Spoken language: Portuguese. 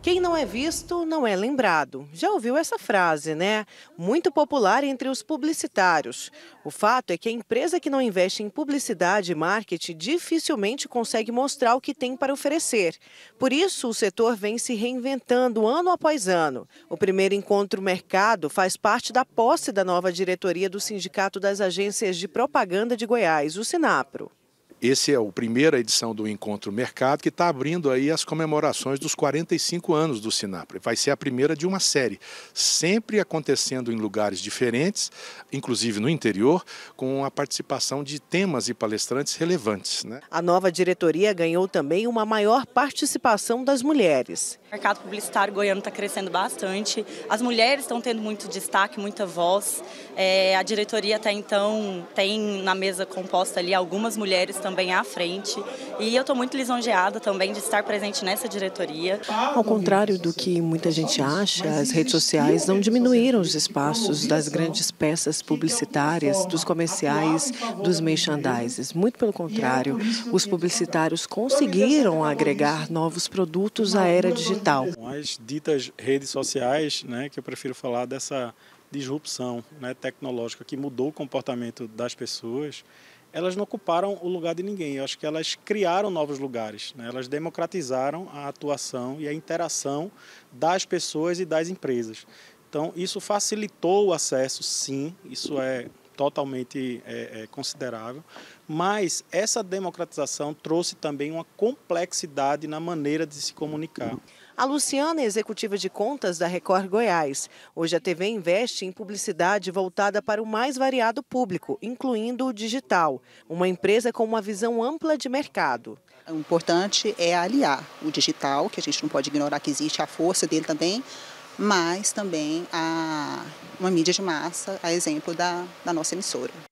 Quem não é visto não é lembrado. Já ouviu essa frase, né? Muito popular entre os publicitários. O fato é que a empresa que não investe em publicidade e marketing dificilmente consegue mostrar o que tem para oferecer. Por isso, o setor vem se reinventando ano após ano. O primeiro encontro mercado faz parte da posse da nova diretoria do Sindicato das Agências de Propaganda de Goiás, o Sinapro esse é o primeira edição do Encontro Mercado, que está abrindo aí as comemorações dos 45 anos do Sinapre. Vai ser a primeira de uma série, sempre acontecendo em lugares diferentes, inclusive no interior, com a participação de temas e palestrantes relevantes. Né? A nova diretoria ganhou também uma maior participação das mulheres. O mercado publicitário goiano está crescendo bastante, as mulheres estão tendo muito destaque, muita voz. É, a diretoria até então tem na mesa composta ali algumas mulheres também também à frente. E eu estou muito lisonjeada também de estar presente nessa diretoria. Ao contrário do que muita gente acha, as redes sociais não diminuíram os espaços das grandes peças publicitárias, dos comerciais, dos merchandises. Muito pelo contrário, os publicitários conseguiram agregar novos produtos à era digital. As ditas redes sociais, né, que eu prefiro falar dessa disrupção né, tecnológica que mudou o comportamento das pessoas elas não ocuparam o lugar de ninguém. Eu acho que elas criaram novos lugares, né? elas democratizaram a atuação e a interação das pessoas e das empresas. Então, isso facilitou o acesso, sim, isso é totalmente é, é, considerável, mas essa democratização trouxe também uma complexidade na maneira de se comunicar. A Luciana é executiva de contas da Record Goiás. Hoje a TV investe em publicidade voltada para o mais variado público, incluindo o digital, uma empresa com uma visão ampla de mercado. O importante é aliar o digital, que a gente não pode ignorar que existe a força dele também, mas também a uma mídia de massa, a exemplo da, da nossa emissora.